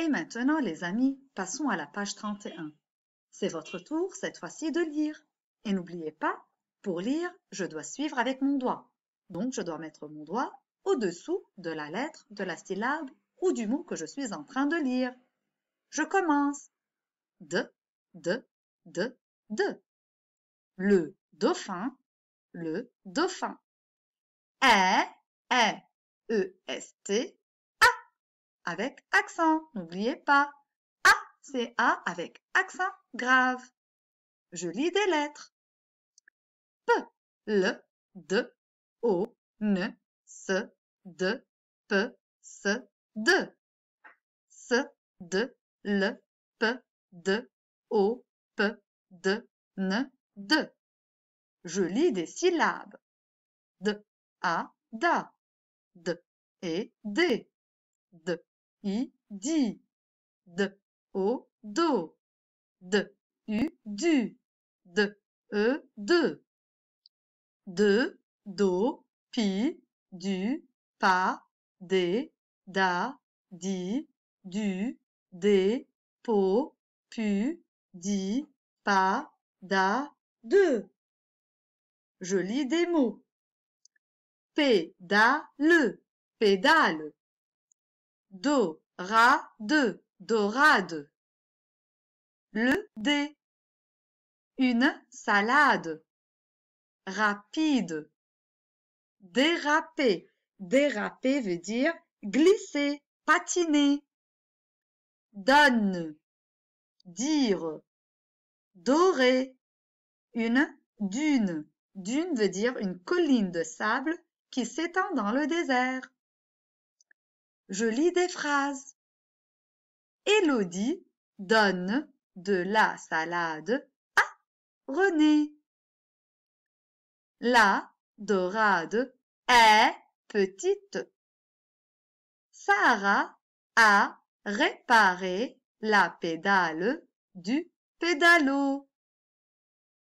Et maintenant, les amis, passons à la page 31. C'est votre tour cette fois-ci de lire. Et n'oubliez pas, pour lire, je dois suivre avec mon doigt. Donc, je dois mettre mon doigt au-dessous de la lettre, de la syllabe ou du mot que je suis en train de lire. Je commence. De, de, de, de. Le dauphin, le dauphin. Est, est, e s avec accent. N'oubliez pas. A, c'est A avec accent grave. Je lis des lettres. P, le, de, o, ne, se, de, p, s de. S, de, le, p, de, o, p, de, ne, de. Je lis des syllabes. D, a, da. D, et, D, e, i, di. D, o, do. de u, du. de e, de. De, do, pi, du, pa, de da, di, du, de po, pu, di, pa, da, de. Je lis des mots. Pédale, pédale. Do, ra, de, dorade. Le dé. Une salade. Rapide. Déraper. Déraper veut dire glisser, patiner. Donne. Dire. Doré. Une dune. Dune veut dire une colline de sable qui s'étend dans le désert. Je lis des phrases. Élodie donne de la salade à René. La dorade est petite. Sarah a réparé la pédale du pédalo.